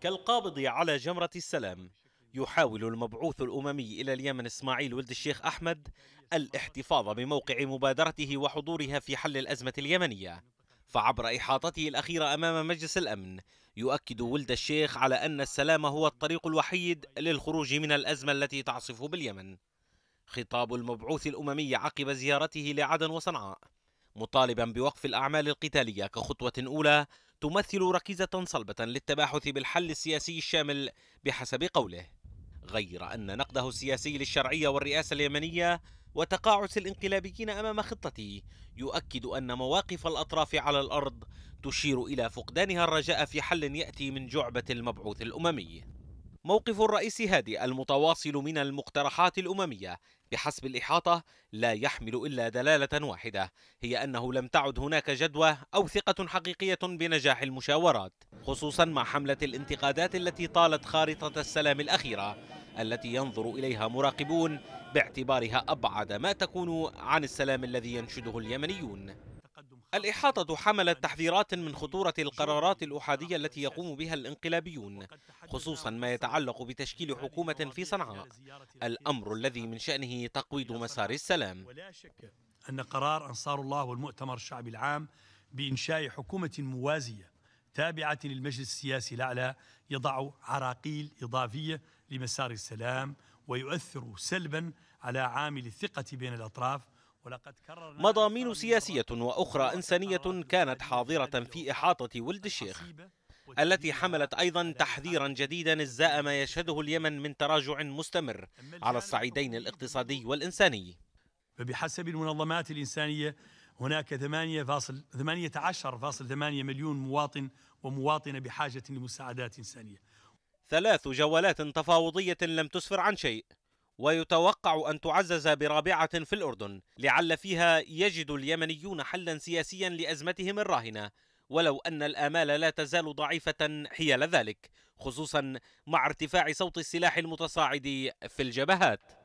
كالقابض على جمرة السلام يحاول المبعوث الأممي إلى اليمن إسماعيل ولد الشيخ أحمد الاحتفاظ بموقع مبادرته وحضورها في حل الأزمة اليمنية فعبر إحاطته الأخيرة أمام مجلس الأمن يؤكد ولد الشيخ على أن السلام هو الطريق الوحيد للخروج من الأزمة التي تعصف باليمن خطاب المبعوث الأممي عقب زيارته لعدن وصنعاء مطالبا بوقف الأعمال القتالية كخطوة أولى تمثل ركيزة صلبة للتباحث بالحل السياسي الشامل بحسب قوله غير أن نقده السياسي للشرعية والرئاسة اليمنية وتقاعس الانقلابيين أمام خطته يؤكد أن مواقف الأطراف على الأرض تشير إلى فقدانها الرجاء في حل يأتي من جعبة المبعوث الأممي موقف الرئيس هادي المتواصل من المقترحات الأممية بحسب الإحاطة لا يحمل إلا دلالة واحدة هي أنه لم تعد هناك جدوى أو ثقة حقيقية بنجاح المشاورات خصوصا مع حملة الانتقادات التي طالت خارطة السلام الأخيرة التي ينظر إليها مراقبون باعتبارها أبعد ما تكون عن السلام الذي ينشده اليمنيون الإحاطة حملت تحذيرات من خطورة القرارات الأحادية التي يقوم بها الانقلابيون خصوصا ما يتعلق بتشكيل حكومة في صنعاء الأمر الذي من شأنه تقويض مسار السلام ولا شك أن قرار أنصار الله والمؤتمر الشعبي العام بإنشاء حكومة موازية تابعة للمجلس السياسي الأعلى يضع عراقيل إضافية لمسار السلام ويؤثر سلبا على عامل الثقة بين الأطراف مضامين سياسية وأخرى إنسانية كانت حاضرة في إحاطة ولد الشيخ التي حملت أيضا تحذيرا جديدا إزاء ما يشهده اليمن من تراجع مستمر على الصعيدين الاقتصادي والإنساني فبحسب المنظمات الإنسانية هناك 18.8 مليون مواطن ومواطنة بحاجة لمساعدات إنسانية ثلاث جولات تفاوضية لم تسفر عن شيء ويتوقع أن تعزز برابعة في الأردن لعل فيها يجد اليمنيون حلا سياسيا لأزمتهم الراهنة ولو أن الآمال لا تزال ضعيفة حيال ذلك خصوصا مع ارتفاع صوت السلاح المتصاعد في الجبهات